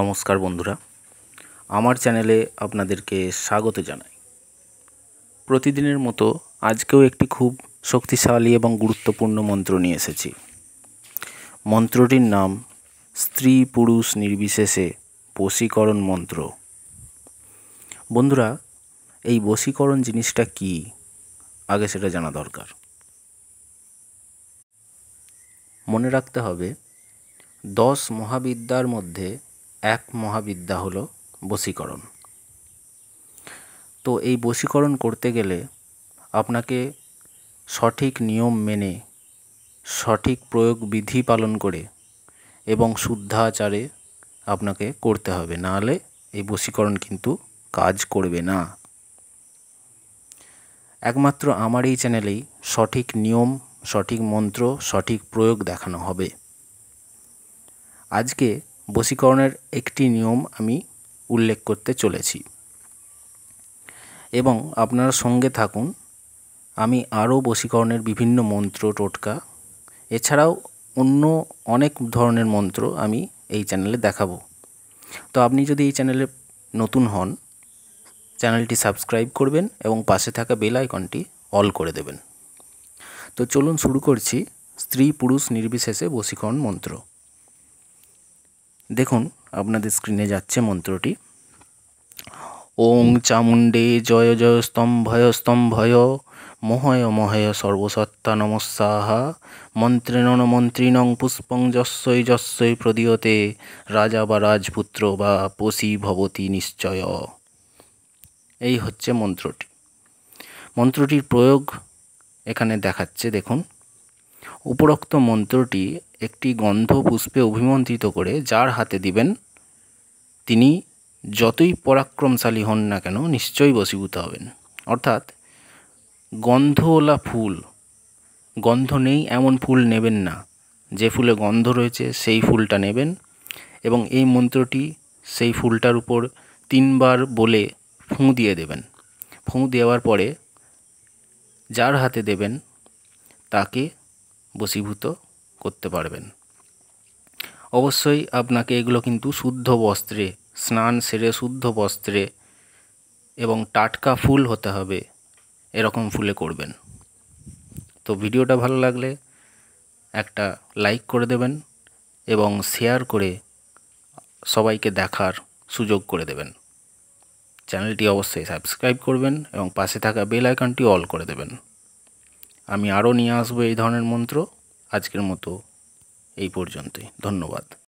নমস্কার বন্ধুরা আমার চ্যানেলে আপনাদেরকে স্বাগত জানাই প্রতিদিনের মতো আজকেও একটি খুব শক্তিশালী এবং গুরুত্বপূর্ণ মন্ত্র নিয়ে এসেছি মন্ত্রটির নাম স্ত্রী পুরুষ নির্বিশেষে বশীকরণ মন্ত্র বন্ধুরা এই বশীকরণ জিনিসটা কি আগে সেটা জানা দরকার মনে রাখতে হবে দশ মহাবিদ্যার মধ্যে এক মহাবিদ্যা হল বশীকরণ তো এই বশীকরণ করতে গেলে আপনাকে সঠিক নিয়ম মেনে সঠিক প্রয়োগ বিধি পালন করে এবং শুদ্ধাচারে আপনাকে করতে হবে নাহলে এই বশীকরণ কিন্তু কাজ করবে না একমাত্র আমার এই চ্যানেলেই সঠিক নিয়ম সঠিক মন্ত্র সঠিক প্রয়োগ দেখানো হবে আজকে বশীকরণের একটি নিয়ম আমি উল্লেখ করতে চলেছি এবং আপনারা সঙ্গে থাকুন আমি আরও বশীকরণের বিভিন্ন মন্ত্র টোটকা এছাড়াও অন্য অনেক ধরনের মন্ত্র আমি এই চ্যানেলে দেখাবো তো আপনি যদি এই চ্যানেলে নতুন হন চ্যানেলটি সাবস্ক্রাইব করবেন এবং পাশে থাকা বেল আইকনটি অল করে দেবেন তো চলুন শুরু করছি স্ত্রী পুরুষ নির্বিশেষে বশীকরণ মন্ত্র দেখুন আপনাদের স্ক্রিনে যাচ্ছে মন্ত্রটি ওং চামুণ্ডে জয় জয় স্তম্ভয় স্তম্ভয় মহয় মহয় সর্বসত্তা নমস্যাহা মন্ত্রেণ মন্ত্রিণং পুষ্পং যস্যই যস্যই প্রদীয়তে রাজা বা রাজপুত্র বা পশি ভবতী নিশ্চয় এই হচ্ছে মন্ত্রটি মন্ত্রটির প্রয়োগ এখানে দেখাচ্ছে দেখুন উপরোক্ত মন্ত্রটি একটি গন্ধ পুষ্পে অভিমন্ত্রিত করে যার হাতে দিবেন তিনি যতই পরাক্রমশালী হন না কেন নিশ্চয়ই বশীভূত হবেন অর্থাৎ গন্ধওয়ালা ফুল গন্ধ নেই এমন ফুল নেবেন না যে ফুলে গন্ধ রয়েছে সেই ফুলটা নেবেন এবং এই মন্ত্রটি সেই ফুলটার উপর তিনবার বলে ফুঁ দিয়ে দেবেন ফুঁ দেওয়ার পরে যার হাতে দেবেন তাকে বসীভূত করতে পারবেন অবশ্যই আপনাকে এগুলো কিন্তু শুদ্ধ বস্ত্রে স্নান সেরে শুদ্ধ বস্ত্রে এবং টাটকা ফুল হতে হবে এরকম ফুলে করবেন তো ভিডিওটা ভালো লাগলে একটা লাইক করে দেবেন এবং শেয়ার করে সবাইকে দেখার সুযোগ করে দেবেন চ্যানেলটি অবশ্যই সাবস্ক্রাইব করবেন এবং পাশে থাকা বেল আইকনটি অল করে দেবেন আমি আরও নিয়ে আসবো এই ধরনের মন্ত্র আজকের মতো এই পর্যন্তই ধন্যবাদ